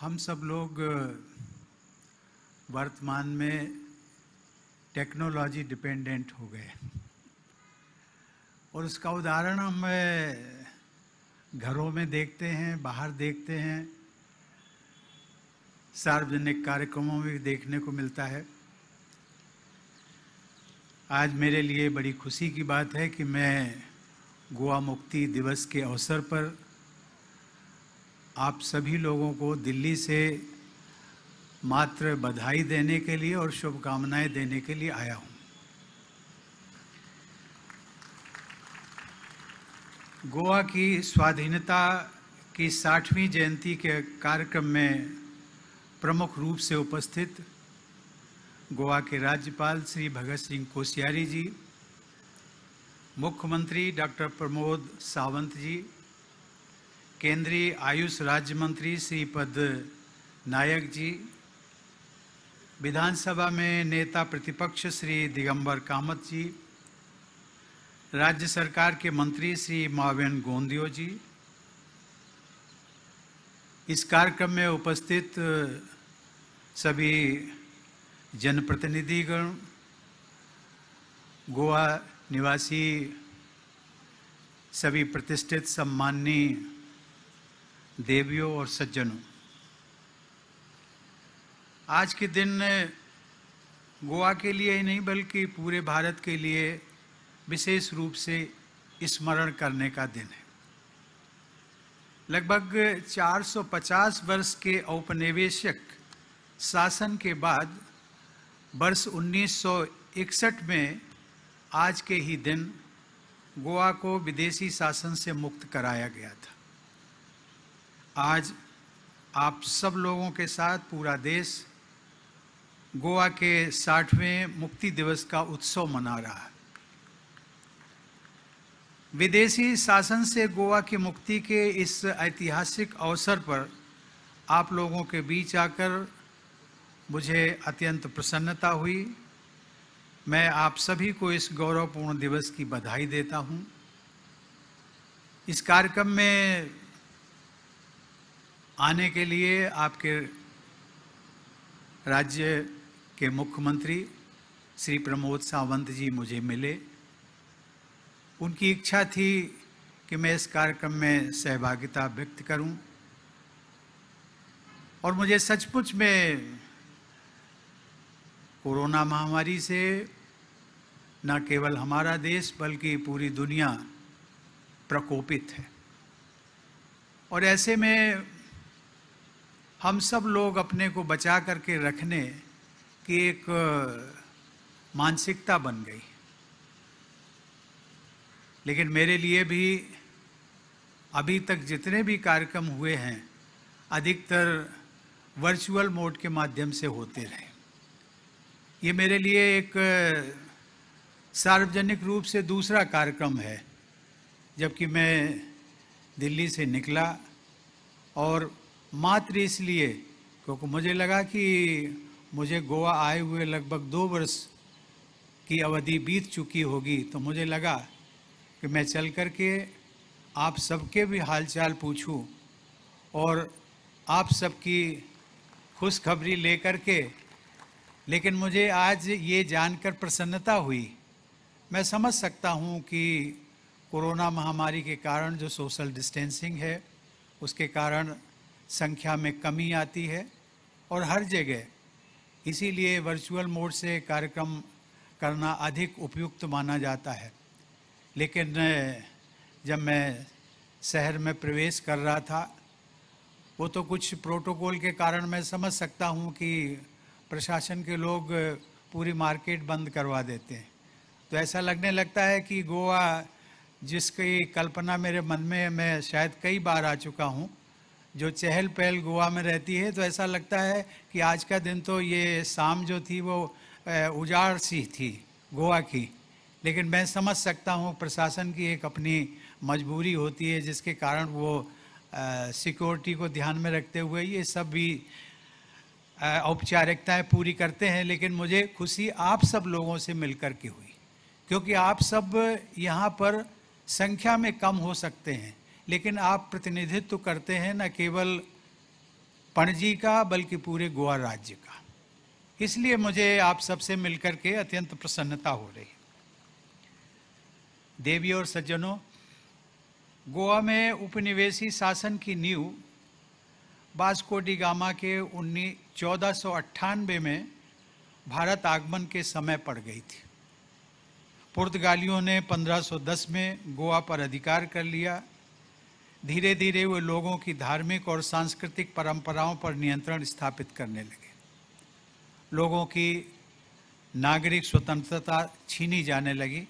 हम सब लोग वर्तमान में टेक्नोलॉजी डिपेंडेंट हो गए और उसका उदाहरण हम घरों में देखते हैं बाहर देखते हैं सार्वजनिक कार्यक्रमों में देखने को मिलता है आज मेरे लिए बड़ी खुशी की बात है कि मैं गोवा मुक्ति दिवस के अवसर पर आप सभी लोगों को दिल्ली से मात्र बधाई देने के लिए और शुभकामनाएं देने के लिए आया हूं गोवा की स्वाधीनता की साठवीं जयंती के कार्यक्रम में प्रमुख रूप से उपस्थित गोवा के राज्यपाल श्री भगत सिंह कोश्यारी जी मुख्यमंत्री डॉक्टर प्रमोद सावंत जी केंद्रीय आयुष राज्य मंत्री श्रीपद नायक जी विधानसभा में नेता प्रतिपक्ष श्री दिगंबर कामत जी राज्य सरकार के मंत्री श्री मावेन गोंदियो जी इस कार्यक्रम में उपस्थित सभी जनप्रतिनिधिगण गोवा निवासी सभी प्रतिष्ठित सम्माननीय देवियों और सज्जनों आज के दिन गोवा के लिए ही नहीं बल्कि पूरे भारत के लिए विशेष रूप से स्मरण करने का दिन है लगभग 450 वर्ष के औपनिवेशक शासन के बाद वर्ष 1961 में आज के ही दिन गोवा को विदेशी शासन से मुक्त कराया गया था आज आप सब लोगों के साथ पूरा देश गोवा के साठवें मुक्ति दिवस का उत्सव मना रहा है विदेशी शासन से गोवा की मुक्ति के इस ऐतिहासिक अवसर पर आप लोगों के बीच आकर मुझे अत्यंत प्रसन्नता हुई मैं आप सभी को इस गौरवपूर्ण दिवस की बधाई देता हूँ इस कार्यक्रम में आने के लिए आपके राज्य के मुख्यमंत्री श्री प्रमोद सावंत जी मुझे मिले उनकी इच्छा थी कि मैं इस कार्यक्रम में सहभागिता व्यक्त करूं और मुझे सचमुच में कोरोना महामारी से न केवल हमारा देश बल्कि पूरी दुनिया प्रकोपित है और ऐसे में हम सब लोग अपने को बचा करके रखने की एक मानसिकता बन गई लेकिन मेरे लिए भी अभी तक जितने भी कार्यक्रम हुए हैं अधिकतर वर्चुअल मोड के माध्यम से होते रहे ये मेरे लिए एक सार्वजनिक रूप से दूसरा कार्यक्रम है जबकि मैं दिल्ली से निकला और मात्र इसलिए क्योंकि मुझे लगा कि मुझे गोवा आए हुए लगभग दो वर्ष की अवधि बीत चुकी होगी तो मुझे लगा कि मैं चल कर के आप सबके भी हालचाल पूछूं और आप सबकी खुशखबरी लेकर के लेकिन मुझे आज ये जानकर प्रसन्नता हुई मैं समझ सकता हूँ कि कोरोना महामारी के कारण जो सोशल डिस्टेंसिंग है उसके कारण संख्या में कमी आती है और हर जगह इसीलिए वर्चुअल मोड से कार्यक्रम करना अधिक उपयुक्त माना जाता है लेकिन जब मैं शहर में प्रवेश कर रहा था वो तो कुछ प्रोटोकॉल के कारण मैं समझ सकता हूँ कि प्रशासन के लोग पूरी मार्केट बंद करवा देते हैं तो ऐसा लगने लगता है कि गोवा जिसकी कल्पना मेरे मन में मैं शायद कई बार आ चुका हूँ जो चहल पहल गोवा में रहती है तो ऐसा लगता है कि आज का दिन तो ये शाम जो थी वो उजाड़ सी थी गोवा की लेकिन मैं समझ सकता हूँ प्रशासन की एक अपनी मजबूरी होती है जिसके कारण वो सिक्योरिटी को ध्यान में रखते हुए ये सब भी औपचारिकताएं पूरी करते हैं लेकिन मुझे खुशी आप सब लोगों से मिलकर के हुई क्योंकि आप सब यहाँ पर संख्या में कम हो सकते हैं लेकिन आप प्रतिनिधित्व करते हैं न केवल पणजी का बल्कि पूरे गोवा राज्य का इसलिए मुझे आप सबसे मिलकर के अत्यंत प्रसन्नता हो रही देवी और सज्जनों गोवा में उपनिवेशी शासन की नींव बास्को डी गामा के उन्नीस चौदह में भारत आगमन के समय पड़ गई थी पुर्तगालियों ने 1510 में गोवा पर अधिकार कर लिया धीरे धीरे वे लोगों की धार्मिक और सांस्कृतिक परंपराओं पर नियंत्रण स्थापित करने लगे लोगों की नागरिक स्वतंत्रता छीनी जाने लगी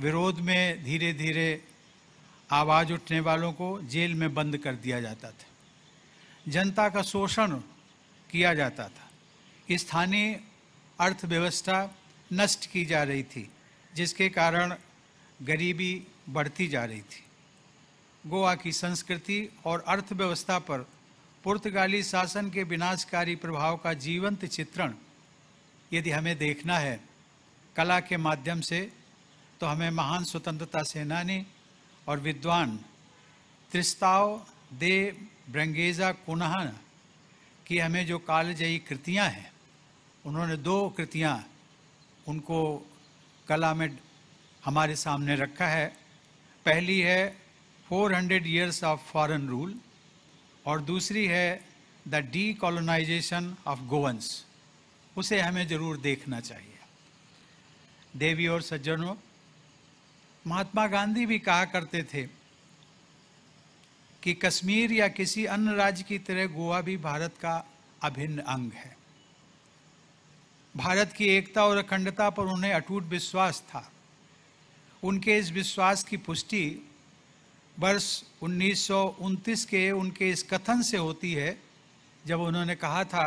विरोध में धीरे धीरे आवाज़ उठने वालों को जेल में बंद कर दिया जाता था जनता का शोषण किया जाता था स्थानीय अर्थव्यवस्था नष्ट की जा रही थी जिसके कारण गरीबी बढ़ती जा रही थी गोवा की संस्कृति और अर्थव्यवस्था पर पुर्तगाली शासन के विनाशकारी प्रभाव का जीवंत चित्रण यदि हमें देखना है कला के माध्यम से तो हमें महान स्वतंत्रता सेनानी और विद्वान त्रिस्ताव दे ब्रंगेजा कुनहा की हमें जो कालजयी कृतियाँ हैं उन्होंने दो कृतियाँ उनको कला में हमारे सामने रखा है पहली है four hundred years of foreign rule और दूसरी है the decolonisation of Goans उसे हमें ज़रूर देखना चाहिए देवी और सज्जनों महात्मा गांधी भी कहा करते थे कि कश्मीर या किसी अन्य राज्य की तरह गोवा भी भारत का अभिन्न अंग है भारत की एकता और अखंडता पर उन्हें अटूट विश्वास था उनके इस विश्वास की पुष्टि वर्ष उन्नीस के उनके इस कथन से होती है जब उन्होंने कहा था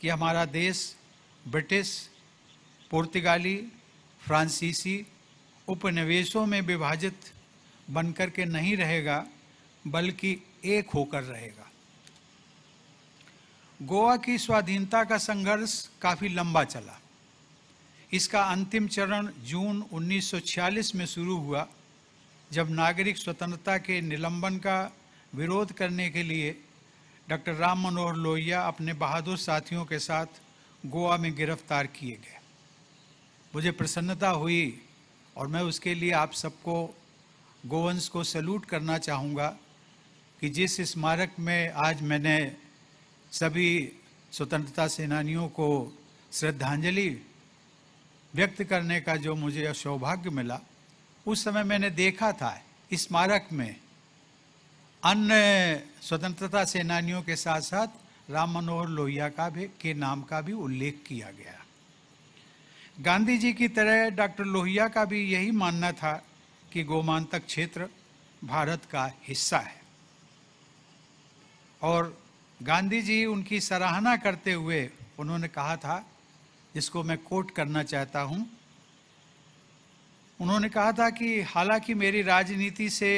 कि हमारा देश ब्रिटिश पुर्तगाली फ्रांसीसी उपनिवेशों में विभाजित बनकर के नहीं रहेगा बल्कि एक होकर रहेगा गोवा की स्वाधीनता का संघर्ष काफ़ी लंबा चला इसका अंतिम चरण जून 1946 में शुरू हुआ जब नागरिक स्वतंत्रता के निलंबन का विरोध करने के लिए डॉक्टर राम मनोहर लोहिया अपने बहादुर साथियों के साथ गोवा में गिरफ्तार किए गए मुझे प्रसन्नता हुई और मैं उसके लिए आप सबको गोवंश को सल्यूट करना चाहूँगा कि जिस स्मारक में आज मैंने सभी स्वतंत्रता सेनानियों को श्रद्धांजलि व्यक्त करने का जो मुझे सौभाग्य मिला उस समय मैंने देखा था स्मारक में अन्य स्वतंत्रता सेनानियों के साथ साथ राम मनोहर लोहिया का भी के नाम का भी उल्लेख किया गया गांधी जी की तरह डॉक्टर लोहिया का भी यही मानना था कि गोमांतक क्षेत्र भारत का हिस्सा है और गांधी जी उनकी सराहना करते हुए उन्होंने कहा था जिसको मैं कोट करना चाहता हूँ उन्होंने कहा था कि हालांकि मेरी राजनीति से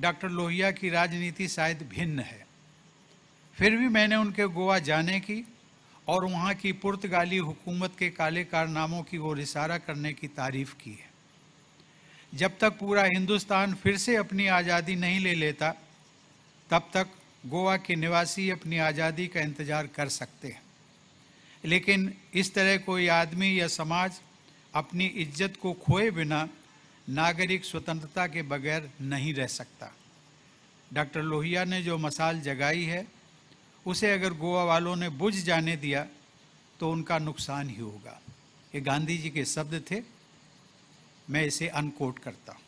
डॉक्टर लोहिया की राजनीति शायद भिन्न है फिर भी मैंने उनके गोवा जाने की और वहाँ की पुर्तगाली हुकूमत के काले कारनामों की ओर इशारा करने की तारीफ की है जब तक पूरा हिंदुस्तान फिर से अपनी आज़ादी नहीं ले लेता तब तक गोवा के निवासी अपनी आज़ादी का इंतज़ार कर सकते हैं लेकिन इस तरह कोई आदमी या समाज अपनी इज्जत को खोए बिना नागरिक स्वतंत्रता के बगैर नहीं रह सकता डॉक्टर लोहिया ने जो मसाल जगाई है उसे अगर गोवा वालों ने बुझ जाने दिया तो उनका नुकसान ही होगा ये गांधी जी के शब्द थे मैं इसे अनकोट करता हूँ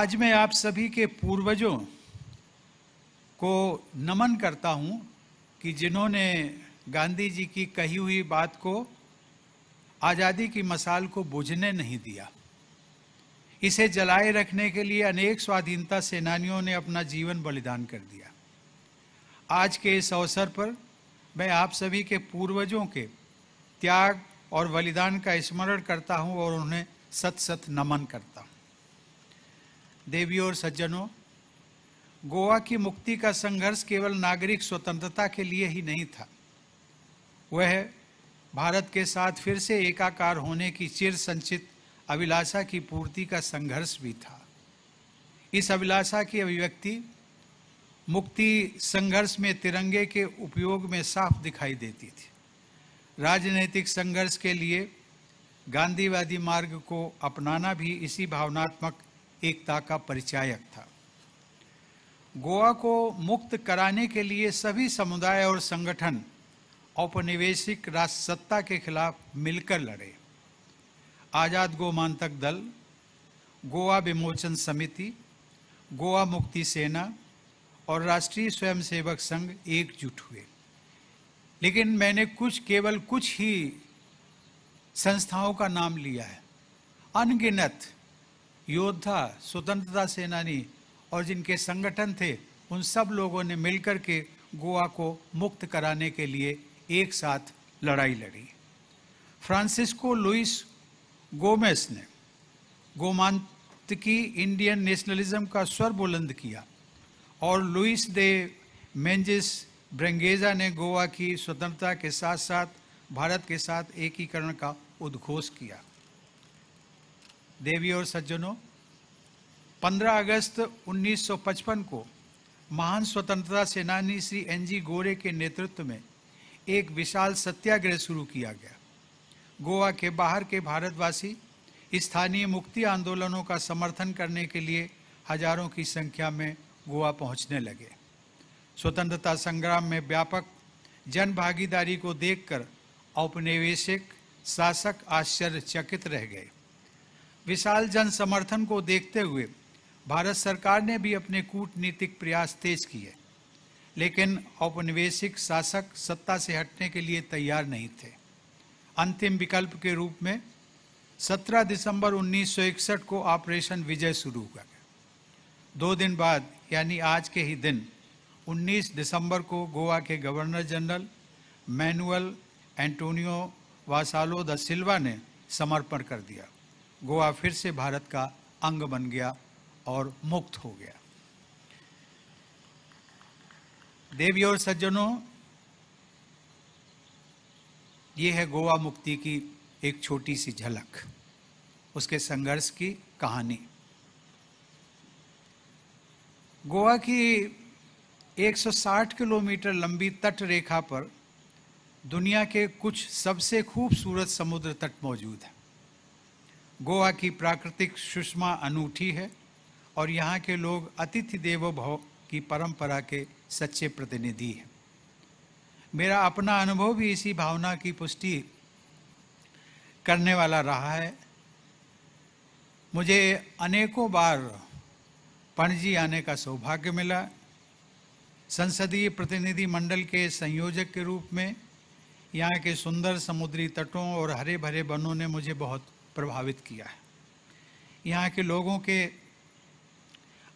आज मैं आप सभी के पूर्वजों को नमन करता हूँ कि जिन्होंने गांधी जी की कही हुई बात को आज़ादी की मसाल को बुझने नहीं दिया इसे जलाए रखने के लिए अनेक स्वाधीनता सेनानियों ने अपना जीवन बलिदान कर दिया आज के इस अवसर पर मैं आप सभी के पूर्वजों के त्याग और बलिदान का स्मरण करता हूं और उन्हें सत सत नमन करता हूं देवियों और सज्जनों गोवा की मुक्ति का संघर्ष केवल नागरिक स्वतंत्रता के लिए ही नहीं था वह भारत के साथ फिर से एकाकार होने की चिर संचित अभिलाषा की पूर्ति का संघर्ष भी था इस अभिलाषा की अभिव्यक्ति मुक्ति संघर्ष में तिरंगे के उपयोग में साफ दिखाई देती थी राजनीतिक संघर्ष के लिए गांधीवादी मार्ग को अपनाना भी इसी भावनात्मक एकता का परिचायक था गोवा को मुक्त कराने के लिए सभी समुदाय और संगठन औपनिवेशिक राजसत्ता के खिलाफ मिलकर लड़े आज़ाद गोमांतक दल गोवा विमोचन समिति गोवा मुक्ति सेना और राष्ट्रीय स्वयंसेवक संघ एकजुट हुए लेकिन मैंने कुछ केवल कुछ ही संस्थाओं का नाम लिया है अनगिनत योद्धा स्वतंत्रता सेनानी और जिनके संगठन थे उन सब लोगों ने मिलकर के गोवा को मुक्त कराने के लिए एक साथ लड़ाई लड़ी फ्रांसिस्को लुइस गोमेस ने गोमांतकी इंडियन नेशनलिज्म का स्वर बुलंद किया और लुइस दे मेंजिस ब्रेंगेजा ने गोवा की स्वतंत्रता के साथ साथ भारत के साथ एकीकरण का उद्घोष किया देवी और सज्जनों 15 अगस्त 1955 को महान स्वतंत्रता सेनानी श्री एनजी गोरे के नेतृत्व में एक विशाल सत्याग्रह शुरू किया गया गोवा के बाहर के भारतवासी स्थानीय मुक्ति आंदोलनों का समर्थन करने के लिए हजारों की संख्या में गोवा पहुंचने लगे स्वतंत्रता संग्राम में व्यापक जन भागीदारी को देखकर औपनिवेशिक शासक आश्चर्यचकित रह गए विशाल जन समर्थन को देखते हुए भारत सरकार ने भी अपने कूटनीतिक प्रयास तेज किए लेकिन औपनिवेशिक शासक सत्ता से हटने के लिए तैयार नहीं थे अंतिम विकल्प के रूप में 17 दिसंबर 1961 को ऑपरेशन विजय शुरू हुआ दो दिन बाद यानी आज के ही दिन 19 दिसंबर को गोवा के governor general Manuel Antonio Vassalo da Silva ने समर्पण कर दिया गोवा फिर से भारत का अंग बन गया और मुक्त हो गया देवी और सज्जनों ये है गोवा मुक्ति की एक छोटी सी झलक उसके संघर्ष की कहानी गोवा की 160 किलोमीटर लंबी तट रेखा पर दुनिया के कुछ सबसे खूबसूरत समुद्र तट मौजूद है गोवा की प्राकृतिक सुषमा अनूठी है और यहाँ के लोग अतिथि देवो भव की परंपरा के सच्चे प्रतिनिधि हैं मेरा अपना अनुभव भी इसी भावना की पुष्टि करने वाला रहा है मुझे अनेकों बार पणजी आने का सौभाग्य मिला संसदीय प्रतिनिधि मंडल के संयोजक के रूप में यहाँ के सुंदर समुद्री तटों और हरे भरे वनों ने मुझे बहुत प्रभावित किया है यहाँ के लोगों के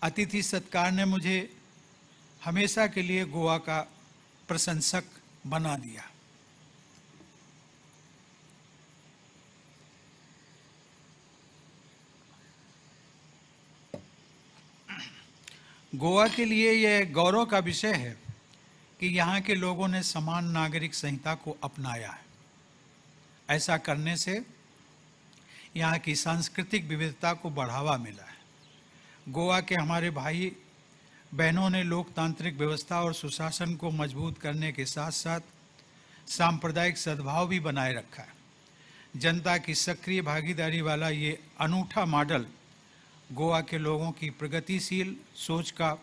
अतिथि सत्कार ने मुझे हमेशा के लिए गोवा का प्रशंसक बना दिया गोवा के लिए यह गौरव का विषय है कि यहाँ के लोगों ने समान नागरिक संहिता को अपनाया है ऐसा करने से यहाँ की सांस्कृतिक विविधता को बढ़ावा मिला है गोवा के हमारे भाई बहनों ने लोकतांत्रिक व्यवस्था और सुशासन को मजबूत करने के साथ साथ सांप्रदायिक सद्भाव भी बनाए रखा है जनता की सक्रिय भागीदारी वाला ये अनूठा मॉडल गोवा के लोगों की प्रगतिशील सोच का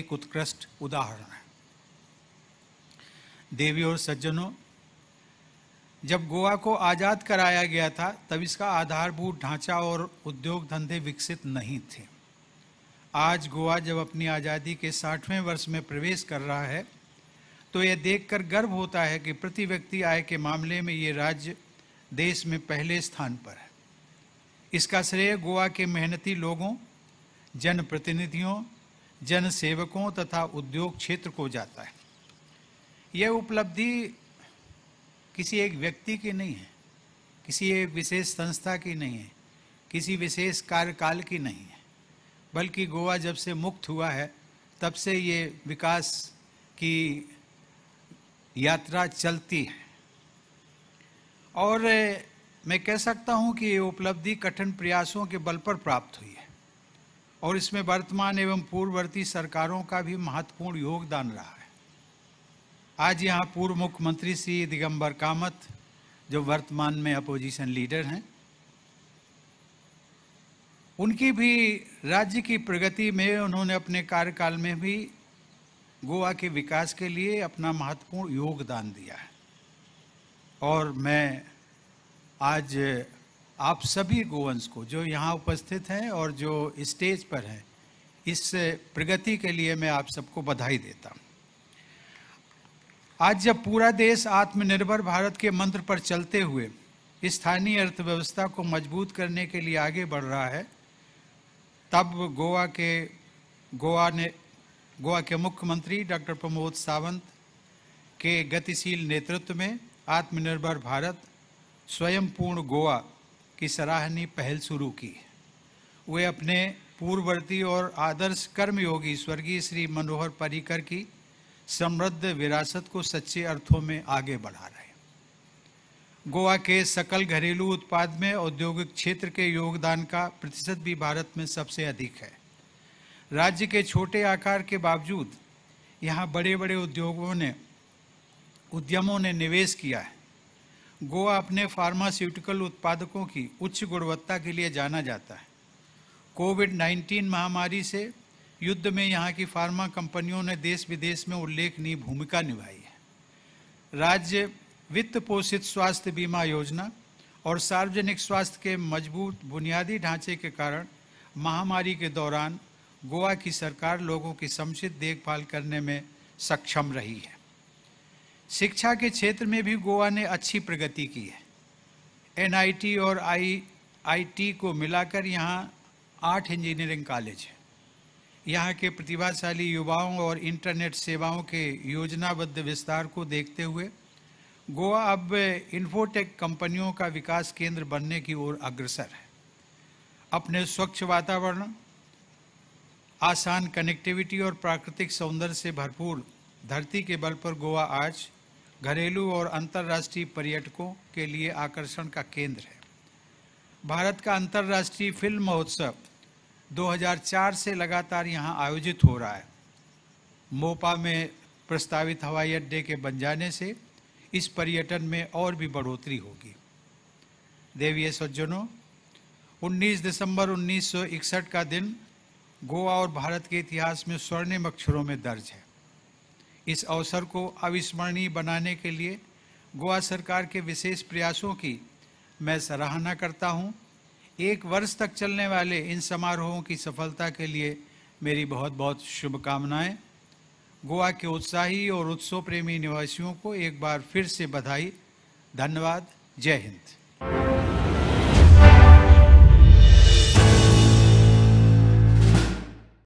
एक उत्कृष्ट उदाहरण है देवी और सज्जनों जब गोवा को आज़ाद कराया गया था तब इसका आधारभूत ढांचा और उद्योग धंधे विकसित नहीं थे आज गोवा जब अपनी आज़ादी के साठवें वर्ष में प्रवेश कर रहा है तो यह देखकर गर्व होता है कि प्रति व्यक्ति आय के मामले में ये राज्य देश में पहले स्थान पर है इसका श्रेय गोवा के मेहनती लोगों जनप्रतिनिधियों जनसेवकों तथा उद्योग क्षेत्र को जाता है यह उपलब्धि किसी एक व्यक्ति की नहीं है किसी एक विशेष संस्था की नहीं है किसी विशेष कार्यकाल की नहीं है बल्कि गोवा जब से मुक्त हुआ है तब से ये विकास की यात्रा चलती है और मैं कह सकता हूँ कि ये उपलब्धि कठिन प्रयासों के बल पर प्राप्त हुई है और इसमें वर्तमान एवं पूर्ववर्ती सरकारों का भी महत्वपूर्ण योगदान रहा है आज यहाँ पूर्व मुख्यमंत्री श्री दिगंबर कामत जो वर्तमान में अपोजिशन लीडर हैं उनकी भी राज्य की प्रगति में उन्होंने अपने कार्यकाल में भी गोवा के विकास के लिए अपना महत्वपूर्ण योगदान दिया है और मैं आज आप सभी गोवंश को जो यहाँ उपस्थित हैं और जो स्टेज पर हैं इस प्रगति के लिए मैं आप सबको बधाई देता हूँ आज जब पूरा देश आत्मनिर्भर भारत के मंत्र पर चलते हुए स्थानीय अर्थव्यवस्था को मजबूत करने के लिए आगे बढ़ रहा है तब गोवा के गोवा ने गोवा के मुख्यमंत्री डॉक्टर प्रमोद सावंत के गतिशील नेतृत्व में आत्मनिर्भर भारत स्वयंपूर्ण गोवा की सराहनीय पहल शुरू की वे अपने पूर्ववर्ती और आदर्श कर्मयोगी स्वर्गीय श्री मनोहर पर्रिकर की समृद्ध विरासत को सच्चे अर्थों में आगे बढ़ा रहे हैं गोवा के सकल घरेलू उत्पाद में औद्योगिक क्षेत्र के योगदान का प्रतिशत भी भारत में सबसे अधिक है राज्य के छोटे आकार के बावजूद यहाँ बड़े बड़े उद्योगों ने उद्यमों ने निवेश किया है गोवा अपने फार्मास्यूटिकल उत्पादकों की उच्च गुणवत्ता के लिए जाना जाता है कोविड 19 महामारी से युद्ध में यहाँ की फार्मा कंपनियों ने देश विदेश में उल्लेखनीय भूमिका निभाई है राज्य वित्त पोषित स्वास्थ्य बीमा योजना और सार्वजनिक स्वास्थ्य के मजबूत बुनियादी ढांचे के कारण महामारी के दौरान गोवा की सरकार लोगों की समुचित देखभाल करने में सक्षम रही है शिक्षा के क्षेत्र में भी गोवा ने अच्छी प्रगति की है एनआईटी और आई आईटी को मिलाकर यहाँ आठ इंजीनियरिंग कॉलेज है यहाँ के प्रतिभाशाली युवाओं और इंटरनेट सेवाओं के योजनाबद्ध विस्तार को देखते हुए गोवा अब इन्फोटेक कंपनियों का विकास केंद्र बनने की ओर अग्रसर है अपने स्वच्छ वातावरण आसान कनेक्टिविटी और प्राकृतिक सौंदर्य से भरपूर धरती के बल पर गोवा आज घरेलू और अंतर्राष्ट्रीय पर्यटकों के लिए आकर्षण का केंद्र है भारत का अंतर्राष्ट्रीय फिल्म महोत्सव 2004 से लगातार यहां आयोजित हो रहा है मोपा में प्रस्तावित हवाई अड्डे के बन जाने से इस पर्यटन में और भी बढ़ोतरी होगी देवीय सज्जनों 19 दिसंबर 1961 का दिन गोवा और भारत के इतिहास में स्वर्णिम अक्षरों में दर्ज है इस अवसर को अविस्मरणीय बनाने के लिए गोवा सरकार के विशेष प्रयासों की मैं सराहना करता हूं। एक वर्ष तक चलने वाले इन समारोहों की सफलता के लिए मेरी बहुत बहुत शुभकामनाएं गोवा के उत्साही और उत्सव प्रेमी निवासियों को एक बार फिर से बधाई धन्यवाद जय हिंद